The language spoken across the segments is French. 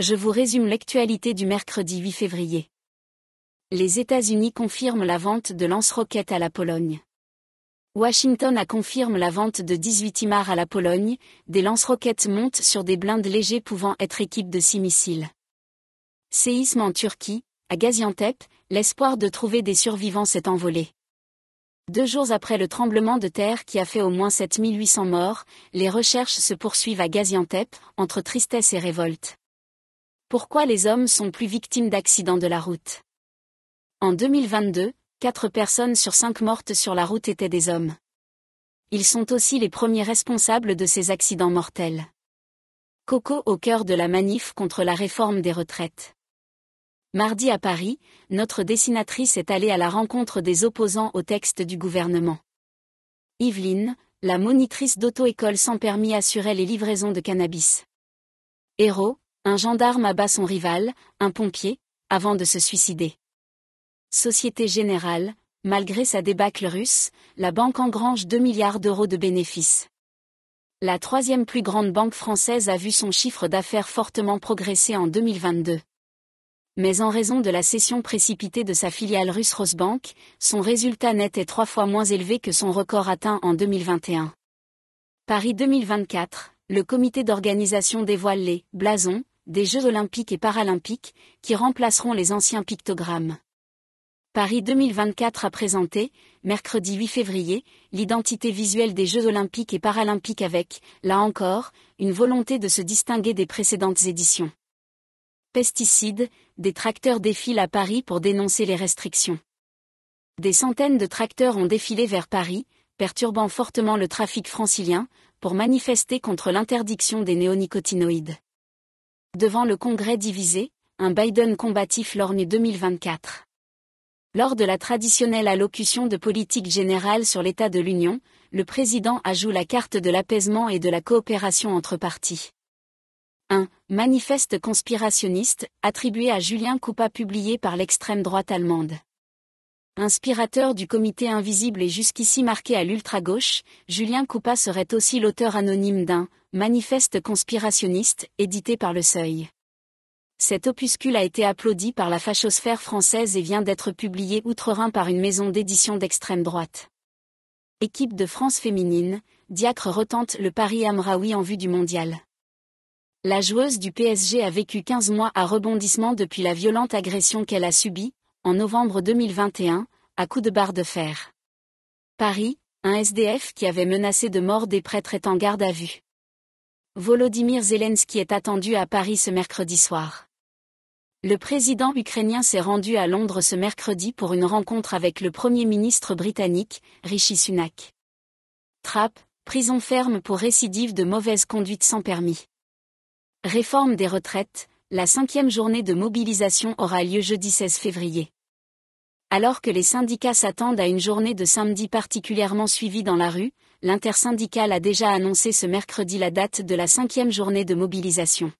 Je vous résume l'actualité du mercredi 8 février. Les États-Unis confirment la vente de lance-roquettes à la Pologne. Washington a confirmé la vente de 18 IMAR à la Pologne, des lance-roquettes montent sur des blindes légers pouvant être équipes de 6 missiles. Séisme en Turquie, à Gaziantep, l'espoir de trouver des survivants s'est envolé. Deux jours après le tremblement de terre qui a fait au moins 7800 morts, les recherches se poursuivent à Gaziantep, entre tristesse et révolte. Pourquoi les hommes sont plus victimes d'accidents de la route En 2022, 4 personnes sur 5 mortes sur la route étaient des hommes. Ils sont aussi les premiers responsables de ces accidents mortels. Coco au cœur de la manif contre la réforme des retraites. Mardi à Paris, notre dessinatrice est allée à la rencontre des opposants au texte du gouvernement. Yveline, la monitrice d'auto-école sans permis assurait les livraisons de cannabis. Héros, un gendarme abat son rival, un pompier, avant de se suicider. Société Générale, malgré sa débâcle russe, la banque engrange 2 milliards d'euros de bénéfices. La troisième plus grande banque française a vu son chiffre d'affaires fortement progresser en 2022. Mais en raison de la cession précipitée de sa filiale russe Rosbank, son résultat net est trois fois moins élevé que son record atteint en 2021. Paris 2024, le comité d'organisation dévoile les blasons des Jeux olympiques et paralympiques, qui remplaceront les anciens pictogrammes. Paris 2024 a présenté, mercredi 8 février, l'identité visuelle des Jeux olympiques et paralympiques avec, là encore, une volonté de se distinguer des précédentes éditions. Pesticides, des tracteurs défilent à Paris pour dénoncer les restrictions. Des centaines de tracteurs ont défilé vers Paris, perturbant fortement le trafic francilien, pour manifester contre l'interdiction des néonicotinoïdes devant le Congrès divisé, un Biden combatif l'ornée 2024. Lors de la traditionnelle allocution de politique générale sur l'état de l'Union, le président ajoute la carte de l'apaisement et de la coopération entre partis. 1. Manifeste conspirationniste, attribué à Julien Coupa publié par l'extrême droite allemande. Inspirateur du comité invisible et jusqu'ici marqué à l'ultra-gauche, Julien Coupa serait aussi l'auteur anonyme d'un manifeste conspirationniste édité par Le Seuil. Cet opuscule a été applaudi par la fachosphère française et vient d'être publié outre-Rhin par une maison d'édition d'extrême droite. Équipe de France féminine, Diacre retente le Paris Amraoui en vue du mondial. La joueuse du PSG a vécu 15 mois à rebondissement depuis la violente agression qu'elle a subie, en novembre 2021, à coups de barre de fer. Paris, un SDF qui avait menacé de mort des prêtres est en garde à vue. Volodymyr Zelensky est attendu à Paris ce mercredi soir. Le président ukrainien s'est rendu à Londres ce mercredi pour une rencontre avec le Premier ministre britannique, Rishi Sunak. Trappe, prison ferme pour récidive de mauvaise conduite sans permis. Réforme des retraites, la cinquième journée de mobilisation aura lieu jeudi 16 février. Alors que les syndicats s'attendent à une journée de samedi particulièrement suivie dans la rue, l'intersyndicale a déjà annoncé ce mercredi la date de la cinquième journée de mobilisation.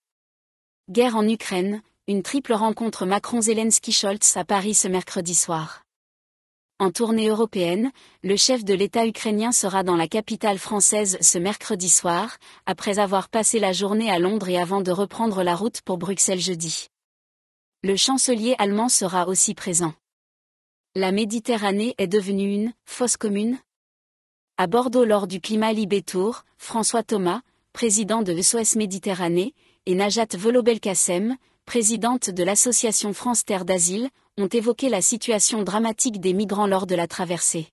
Guerre en Ukraine, une triple rencontre Macron-Zelensky-Scholz à Paris ce mercredi soir. En tournée européenne, le chef de l'État ukrainien sera dans la capitale française ce mercredi soir, après avoir passé la journée à Londres et avant de reprendre la route pour Bruxelles jeudi. Le chancelier allemand sera aussi présent. La Méditerranée est devenue une fosse commune À Bordeaux lors du climat Libétour, François Thomas, président de SOS Méditerranée, et Najat kassem présidente de l'association France Terre d'Asile, ont évoqué la situation dramatique des migrants lors de la traversée.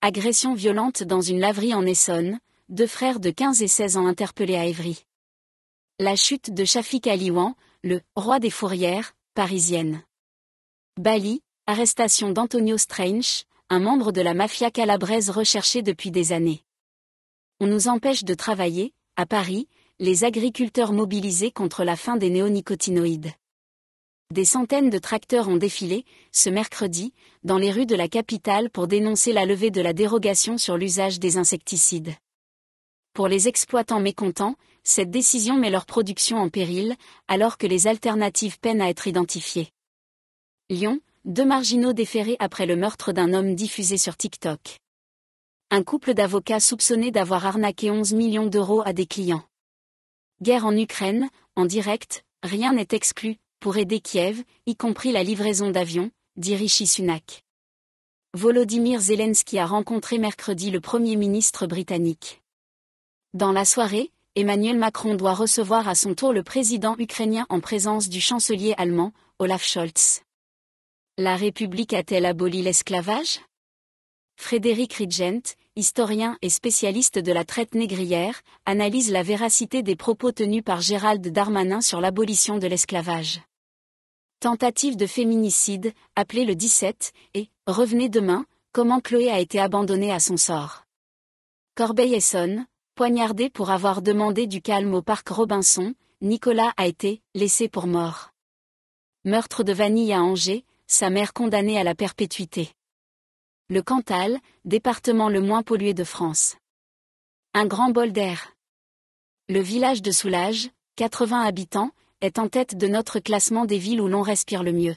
Agression violente dans une laverie en Essonne, deux frères de 15 et 16 ans interpellés à Évry. La chute de Shafik Aliouan, le roi des fourrières, parisienne. Bali, Arrestation d'Antonio Strange, un membre de la mafia calabraise recherchée depuis des années. On nous empêche de travailler, à Paris, les agriculteurs mobilisés contre la fin des néonicotinoïdes. Des centaines de tracteurs ont défilé, ce mercredi, dans les rues de la capitale pour dénoncer la levée de la dérogation sur l'usage des insecticides. Pour les exploitants mécontents, cette décision met leur production en péril, alors que les alternatives peinent à être identifiées. Lyon, deux marginaux déférés après le meurtre d'un homme diffusé sur TikTok. Un couple d'avocats soupçonnés d'avoir arnaqué 11 millions d'euros à des clients. Guerre en Ukraine, en direct, rien n'est exclu, pour aider Kiev, y compris la livraison d'avions, dit Rishi Sunak. Volodymyr Zelensky a rencontré mercredi le Premier ministre britannique. Dans la soirée, Emmanuel Macron doit recevoir à son tour le président ukrainien en présence du chancelier allemand, Olaf Scholz. La République a-t-elle aboli l'esclavage Frédéric Rigent, historien et spécialiste de la traite négrière, analyse la véracité des propos tenus par Gérald Darmanin sur l'abolition de l'esclavage. Tentative de féminicide, appelée le 17, et Revenez demain, comment Chloé a été abandonnée à son sort. Corbeil-Essonne, poignardé pour avoir demandé du calme au parc Robinson, Nicolas a été laissé pour mort. Meurtre de Vanille à Angers, sa mère condamnée à la perpétuité. Le Cantal, département le moins pollué de France. Un grand bol d'air. Le village de Soulages, 80 habitants, est en tête de notre classement des villes où l'on respire le mieux.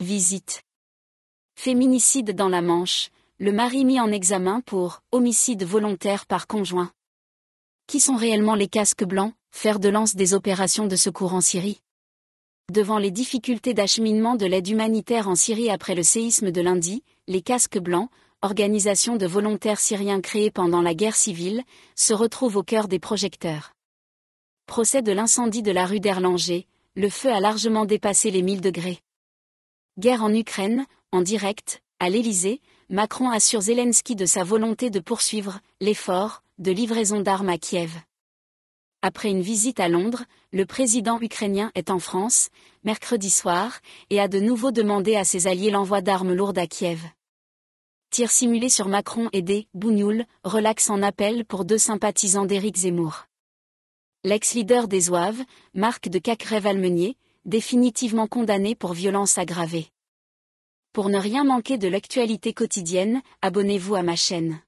Visite. Féminicide dans la Manche, le mari mis en examen pour homicide volontaire par conjoint. Qui sont réellement les casques blancs, faire de lance des opérations de secours en Syrie Devant les difficultés d'acheminement de l'aide humanitaire en Syrie après le séisme de lundi, les Casques Blancs, organisation de volontaires syriens créée pendant la guerre civile, se retrouvent au cœur des projecteurs. Procès de l'incendie de la rue d'Erlanger, le feu a largement dépassé les 1000 degrés. Guerre en Ukraine, en direct, à l'Élysée, Macron assure Zelensky de sa volonté de poursuivre l'effort de livraison d'armes à Kiev. Après une visite à Londres, le président ukrainien est en France, mercredi soir, et a de nouveau demandé à ses alliés l'envoi d'armes lourdes à Kiev. Tir simulé sur Macron et des Bougnoul relaxe en appel pour deux sympathisants d'Éric Zemmour. L'ex-leader des Zouaves, Marc de cacrève Valmenier, définitivement condamné pour violence aggravée. Pour ne rien manquer de l'actualité quotidienne, abonnez-vous à ma chaîne.